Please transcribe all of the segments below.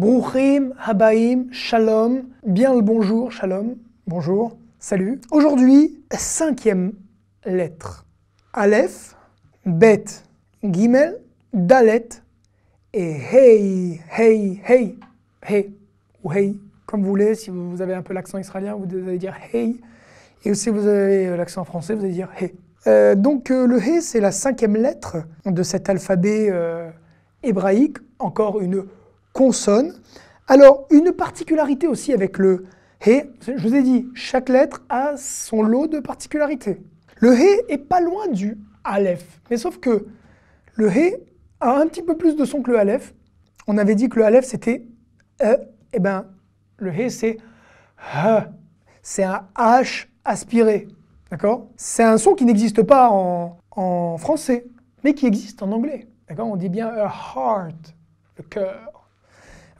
Bruchim, Habaim, Shalom, bien le bonjour, Shalom, bonjour, salut. Aujourd'hui, cinquième lettre. Aleph, Bet, Gimel, Dalet et Hey, Hey, Hey, Hey ou Hey, comme vous voulez. Si vous avez un peu l'accent israélien, vous allez dire Hey. Et si vous avez euh, l'accent français, vous allez dire Hey. Euh, donc euh, le hey, c'est la cinquième lettre de cet alphabet hébraïque, encore une consonne. Alors, une particularité aussi avec le hé, je vous ai dit, chaque lettre a son lot de particularités. Le hé est pas loin du aleph, mais sauf que le hé a un petit peu plus de son que le aleph. On avait dit que le aleph c'était e, et eh ben le hé c'est h, c'est un h aspiré, d'accord C'est un son qui n'existe pas en, français, mais qui existe en anglais, d'accord On dit bien a heart, le cœur.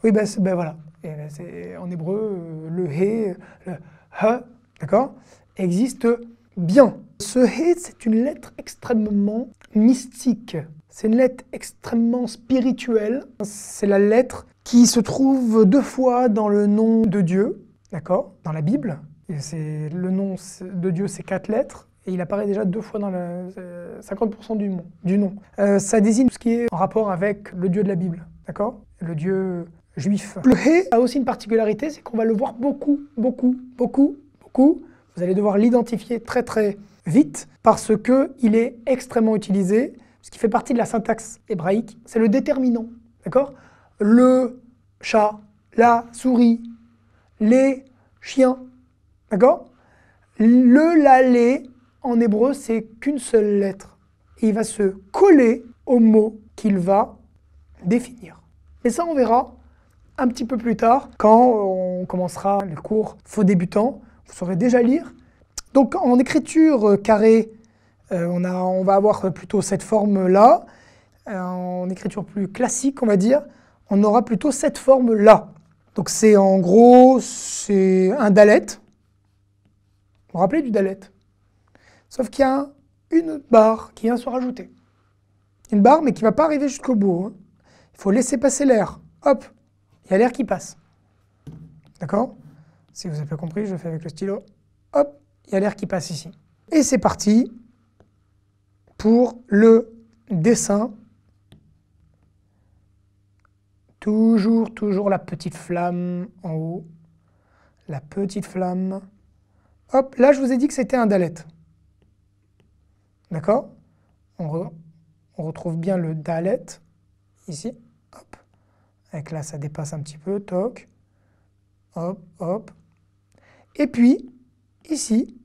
Oui, ben, ben, voilà. Et ben, c'est, en hébreu, euh, le he, le he, d'accord, existe bien. Ce he, c'est une lettre extrêmement mystique. C'est une lettre extrêmement spirituelle. C'est la lettre qui se trouve deux fois dans le nom de Dieu, d'accord, dans la Bible. Et c'est le nom de Dieu, c'est quatre lettres. Et il apparaît déjà deux fois dans le 50% euh, du nom. Du euh, nom. ça désigne tout ce qui est en rapport avec le Dieu de la Bible, d'accord Le Dieu le hé a aussi une particularité, c'est qu'on va le voir beaucoup, beaucoup, beaucoup, beaucoup. Vous allez devoir l'identifier très très vite parce qu'il est extrêmement utilisé, ce qui fait partie de la syntaxe hébraïque, c'est le déterminant. D'accord Le chat, la souris, les chiens. D'accord Le, la, les, en hébreu, c'est qu'une seule lettre. Et il va se coller au mot qu'il va définir. Et ça, on verra un petit peu plus tard, quand on commencera le cours faux débutants, vous saurez déjà lire. Donc en écriture euh, carrée, euh, on, a, on va avoir plutôt cette forme-là. Euh, en écriture plus classique, on va dire, on aura plutôt cette forme-là. Donc c'est en gros, c'est un dalet. Vous vous rappelez du dalet Sauf qu'il y a une barre qui vient se rajouter. Une barre, mais qui ne va pas arriver jusqu'au bout. Hein. Il faut laisser passer l'air. Hop, il y a l'air qui passe. D'accord Si vous avez pas compris, je fais avec le stylo. Hop, il y a l'air qui passe ici. Et c'est parti pour le dessin. Toujours, toujours la petite flamme en haut. La petite flamme. Hop, là je vous ai dit que c'était un dalet. D'accord on, on retrouve bien le dalet ici avec là ça dépasse un petit peu, toc, hop, hop. Et puis, ici,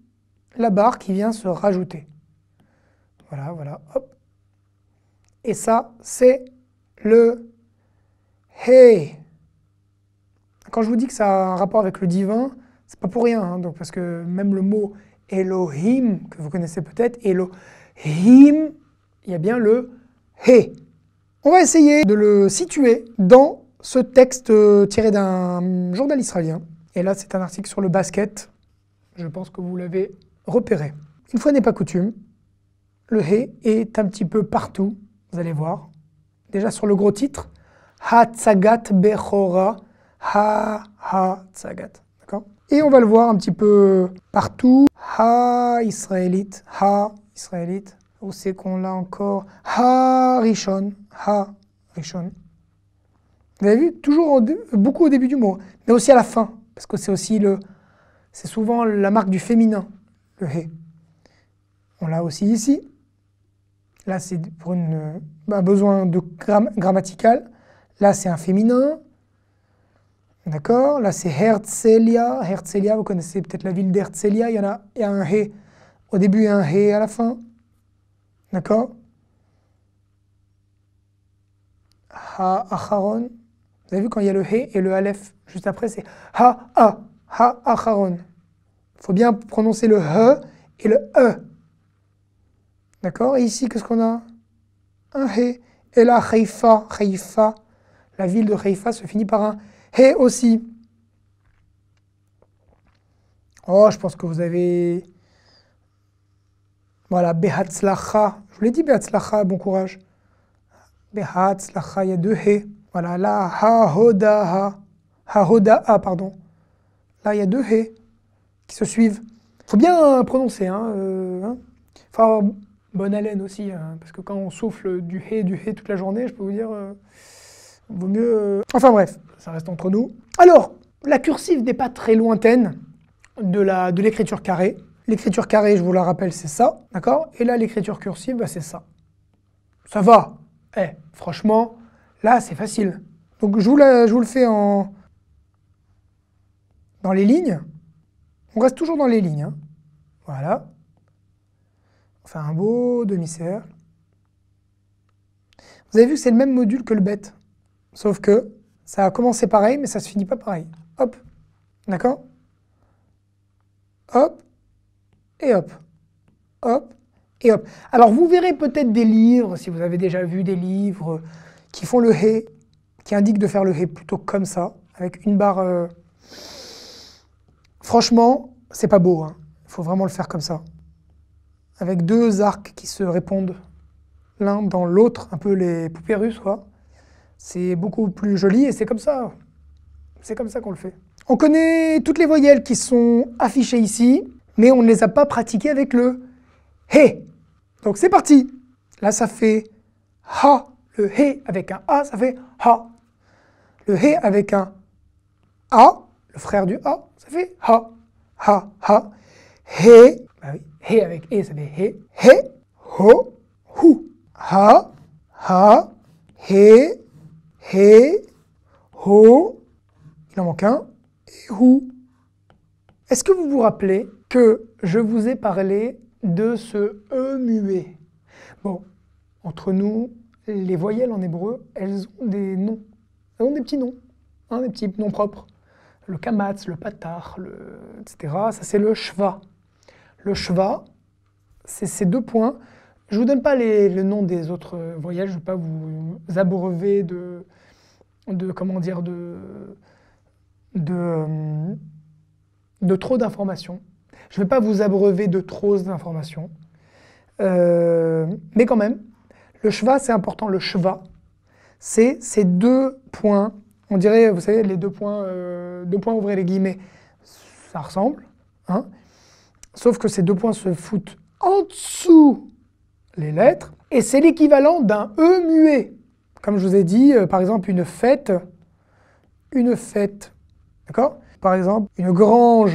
la barre qui vient se rajouter. Voilà, voilà, hop. Et ça, c'est le Hey. Quand je vous dis que ça a un rapport avec le divin, c'est pas pour rien, hein, donc, parce que même le mot Elohim, que vous connaissez peut-être, Elohim, il y a bien le He. On va essayer de le situer dans ce texte euh, tiré d'un journal israélien. Et là, c'est un article sur le basket. Je pense que vous l'avez repéré. Une fois n'est pas coutume, le he » est un petit peu partout, vous allez voir. Déjà sur le gros titre, Ha Tsagat Bechora, Ha Tsagat. D'accord Et on va le voir un petit peu partout. Ha Israélite, Ha Israélite, c'est qu'on l'a encore ha ha Harishon. Vous avez vu, toujours beaucoup au début du mot, mais aussi à la fin, parce que c'est aussi le, c'est souvent la marque du féminin, le he On l'a aussi ici. Là, c'est pour un besoin de grammatical. Là, c'est un féminin. D'accord Là, c'est herzelia herzelia vous connaissez peut-être la ville d'Herzélia. Il, il y a un he au début et un he à la fin. D'accord Ha, acharon. Vous avez vu quand il y a le he et le Alef juste après, c'est ha, ha, ha, acharon. Il faut bien prononcer le he et le e. D'accord Et ici, qu'est-ce qu'on a Un he. Et la Haïfa, la ville de Haïfa se finit par un he aussi. Oh, je pense que vous avez voilà, Behatzlacha. Je vous l'ai dit, Behatzlacha, bon courage. Behatzlacha, il y a deux He. Voilà, la, ha Hahodaha, ha pardon. Là, il y a deux He qui se suivent. faut bien prononcer, hein. Euh, hein. bonne haleine aussi, hein, parce que quand on souffle du hé, du hé toute la journée, je peux vous dire, euh, vaut mieux. Euh, enfin bref, ça reste entre nous. Alors, la cursive n'est pas très lointaine de l'écriture de carrée. L'écriture carrée, je vous la rappelle, c'est ça, d'accord Et là, l'écriture cursive, bah, c'est ça. Ça va Eh, franchement, là, c'est facile. Donc, je vous, le fais en... dans les lignes. On reste toujours dans les lignes. Hein. Voilà. On fait un beau demi-cercle. Vous avez vu que c'est le même module que le bête. Sauf que ça a commencé pareil, mais ça se finit pas pareil. Hop. D'accord Hop et hop, hop, et hop. Alors vous verrez peut-être des livres, si vous avez déjà vu des livres qui font le hé, qui indiquent de faire le hé plutôt comme ça, avec une barre. Euh, franchement, c'est pas beau. Hein. Il faut vraiment le faire comme ça, avec deux arcs qui se répondent l'un dans l'autre, un peu les poupées russes, quoi. C'est beaucoup plus joli et c'est comme ça. C'est comme ça qu'on le fait. On connaît toutes les voyelles qui sont affichées ici mais on ne les a pas pratiqués avec le hé. Donc c'est parti. Là, ça fait ha. Le hé avec un a, ça fait ha. Le hé avec un a, le frère du a, ça fait ha. Ha, ha. Hé. Bah oui, hé avec e, ça fait hé. Hé, ho, hu. Ha, ha, hé, hé, ho. Il en manque un. Et hu. Est-ce que vous vous rappelez que je vous ai parlé de ce E muet Bon, entre nous, les voyelles en hébreu, elles ont des noms. Elles ont des petits noms, hein, des petits noms propres. Le kamatz, le patar, le... etc. Ça, c'est le shva. Le shva, c'est ces deux points. Je ne vous donne pas les, le nom des autres voyelles, je ne vais pas vous abreuver de, de comment dire, de, de de trop d'informations. Je ne vais pas vous abreuver de trop d'informations. Euh, mais quand même, le cheva, c'est important. Le cheva, c'est ces deux points. On dirait, vous savez, les deux points, euh, deux points, ouvrez les guillemets, ça ressemble. Hein Sauf que ces deux points se foutent en dessous les lettres. Et c'est l'équivalent d'un E muet. Comme je vous ai dit, euh, par exemple, une fête. Une fête. D'accord par exemple, une grange.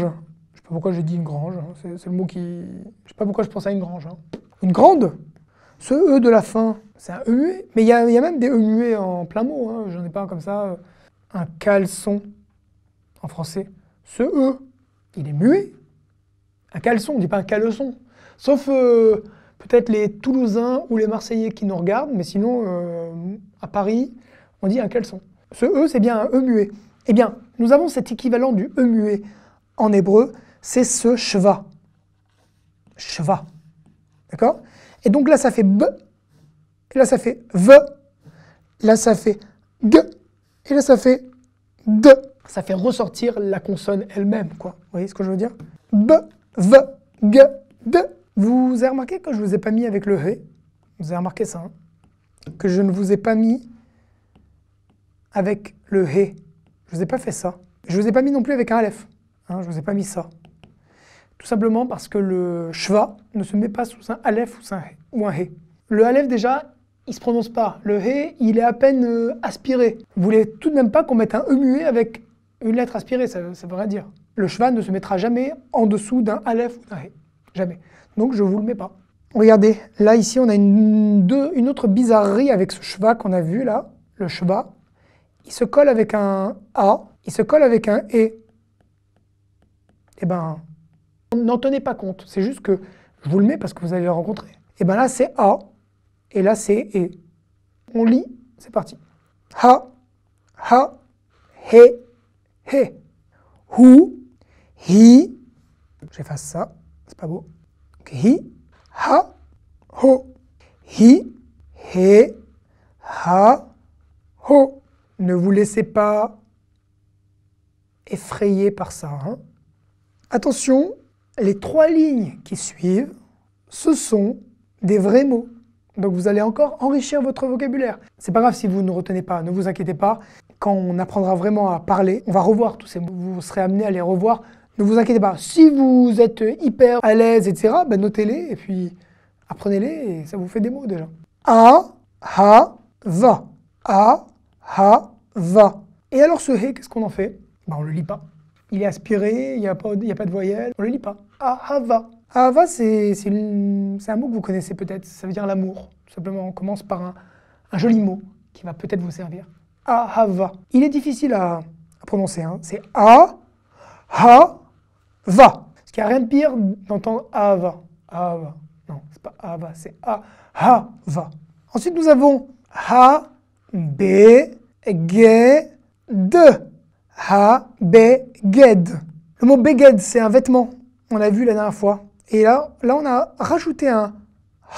Je sais pas pourquoi j'ai dit une grange, hein. c'est le mot qui. Je sais pas pourquoi je pense à une grange. Hein. Une grande Ce E de la fin, c'est un E muet. Mais il y a, même des E muets en plein mot. je hein. J'en ai pas comme ça. Euh, un caleçon en français. Ce E, il est muet. Un caleçon, on dit pas un caleçon. Sauf euh, peut-être les Toulousains ou les Marseillais qui nous regardent, mais sinon, euh, à Paris, on dit un caleçon. Ce E, c'est bien un E muet. Eh bien, nous avons cet équivalent du E muet en hébreu, c'est ce cheva ».« Cheva ». D'accord Et donc là, ça fait B, et là, ça fait V, là, ça fait G, et là, ça fait D. Ça fait ressortir la consonne elle-même, quoi. Vous voyez ce que je veux dire B, V, G, D. Vous avez remarqué que je ne vous ai pas mis avec le He Vous avez remarqué ça hein Que je ne vous ai pas mis avec le He. Je ne vous ai pas fait ça. Je ne vous ai pas mis non plus avec un alef. Hein, je ne vous ai pas mis ça. Tout simplement parce que le Shva ne se met pas sous un Aleph ou un, ou un He. Le alef, déjà, il ne se prononce pas. Le He, il est à peine euh, aspiré. Vous voulez tout de même pas qu'on mette un E muet avec une lettre aspirée, ça ne veut dire. Le Shva ne se mettra jamais en dessous d'un Aleph ou d'un He. Jamais. Donc je ne vous le mets pas. Regardez, là ici on a une, une autre bizarrerie avec ce Shva qu'on a vu là, le Shva il se colle avec un A, il se colle avec un E. Eh ben, n'en tenez pas compte. C'est juste que je vous le mets parce que vous allez le rencontrer. Et eh ben là, c'est A, et là, c'est E. On lit, c'est parti. Ha, ha, he, he. Hu, hi. J'efface ça, c'est pas beau. hi, ha, ho. Hi, he, ha, ho. Ne vous laissez pas effrayer par ça. Hein. Attention, les trois lignes qui suivent, ce sont des vrais mots. Donc vous allez encore enrichir votre vocabulaire. C'est pas grave si vous ne retenez pas, ne vous inquiétez pas. Quand on apprendra vraiment à parler, on va revoir tous ces mots. Vous serez amené à les revoir. Ne vous inquiétez pas. Si vous êtes hyper à l'aise, etc., ben notez-les et puis apprenez-les et ça vous fait des mots déjà. A, ha, va. A, ha, va. Et alors ce he, qu'est-ce qu'on en fait bah, On ne le lit pas. Il est aspiré, il n'y a, pas, a pas de voyelle, on ne le lit pas. Ah ha, va. Ha, va, c'est un mot que vous connaissez peut-être, ça veut dire l'amour. simplement, on commence par un, joli mot qui va peut-être vous servir. Ah va. Il est difficile à, prononcer, hein. c'est a ha, va. Ce qui a rien de pire d'entendre Ava. va. va. Non, c'est pas Ava. c'est a ha, va. Ensuite, nous avons ha, b, E ha. E le mot beged, c'est un vêtement. On l'a vu la dernière fois. Et là, là, on a rajouté un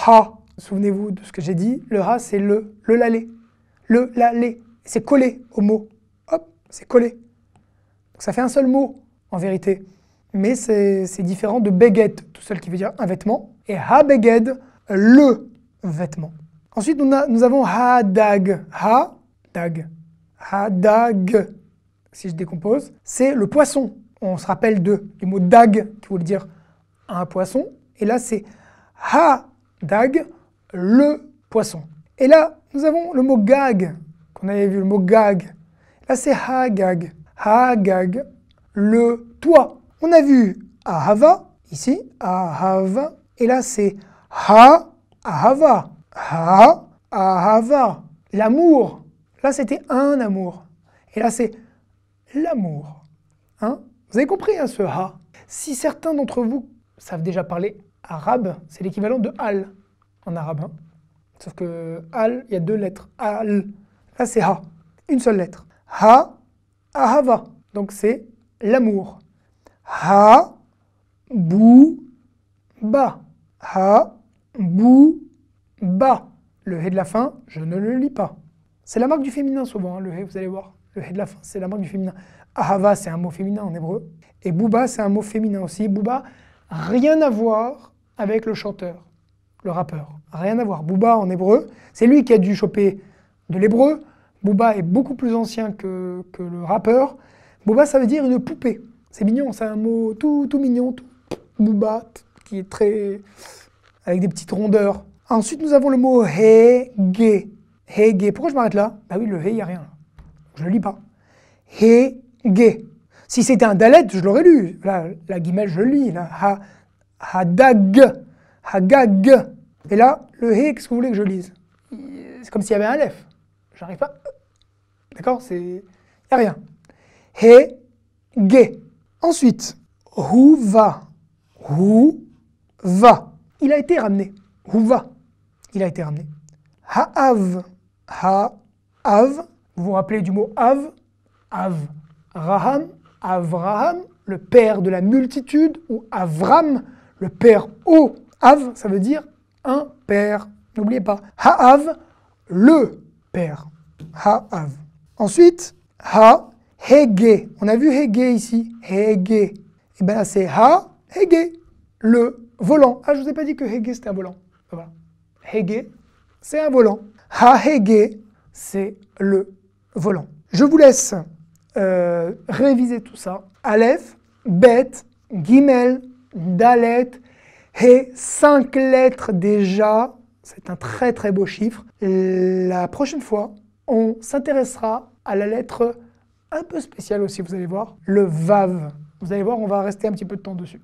ha. Souvenez-vous de ce que j'ai dit. Le ha, c'est le, le lalé. Le lalé. C'est collé au mot. Hop, c'est collé. ça fait un seul mot, en vérité. Mais c'est différent de beged, tout seul qui veut dire un vêtement. Et ha beged, le vêtement. Ensuite, nous, nous avons ha dag. Ha, dag. si je décompose, c'est le poisson. On se rappelle de, du mot dag qui veut dire un poisson. Et là, c'est ha dag, le poisson. Et là, nous avons le mot gag, qu'on avait vu, le mot gag. Là, c'est ha ha gag, le toit. On a vu ahava, ici, ahava. Et là, c'est ha, ahava, ha, ahava, l'amour. Là, c'était un amour. Et là, c'est l'amour. Hein vous avez compris hein, ce ha Si certains d'entre vous savent déjà parler arabe, c'est l'équivalent de al en arabe. Hein. Sauf que al, il y a deux lettres. Al. Là, c'est ha. Une seule lettre. Ha, ahava. Donc, c'est l'amour. Ha, bou, ba. Ha, bou, ba. Le H de la fin, je ne le lis pas. C'est la marque du féminin souvent, hein, le hé, vous allez voir. Le hé de la fin, c'est la marque du féminin. Ahava, c'est un mot féminin en hébreu. Et Booba, c'est un mot féminin aussi. Booba, rien à voir avec le chanteur, le rappeur. Rien à voir. Booba en hébreu, c'est lui qui a dû choper de l'hébreu. Booba est beaucoup plus ancien que, que, le rappeur. Booba, ça veut dire une poupée. C'est mignon, c'est un mot tout, tout mignon. Tout. Booba, qui est très. avec des petites rondeurs. Ensuite, nous avons le mot hege gay, Pourquoi je m'arrête là Bah oui, le he, il n'y a rien. Je ne le lis pas. gay. Si c'était un dalet, je l'aurais lu. Là, la guillemette, je lis. Ha Ha, ha gag. Et là, le he, qu'est-ce que vous voulez que je lise C'est comme s'il y avait un Je J'arrive pas. D'accord C'est. Il n'y a rien. He, ge. Ensuite, hu va. va. Il a été ramené. Hu va. Il a été ramené. ha av ha, av. Vous vous rappelez du mot av Av, Raham, Avraham, le père de la multitude, ou Avram, le père au Av, ça veut dire un père. N'oubliez pas, Ha-Av, le père. Ha-Av. Ensuite, Ha, Hege. On a vu Hege ici. Hege. Et eh bien là, c'est Ha, Hege, le volant. Ah, je ne vous ai pas dit que Hege, c'était un volant. Voilà. Hege, c'est un volant. Hahege, c'est le volant. Je vous laisse euh, réviser tout ça. Aleph, Bet, Gimel, Dalet, He, cinq lettres déjà. C'est un très très beau chiffre. La prochaine fois, on s'intéressera à la lettre un peu spéciale aussi, vous allez voir, le Vav. Vous allez voir, on va rester un petit peu de temps dessus.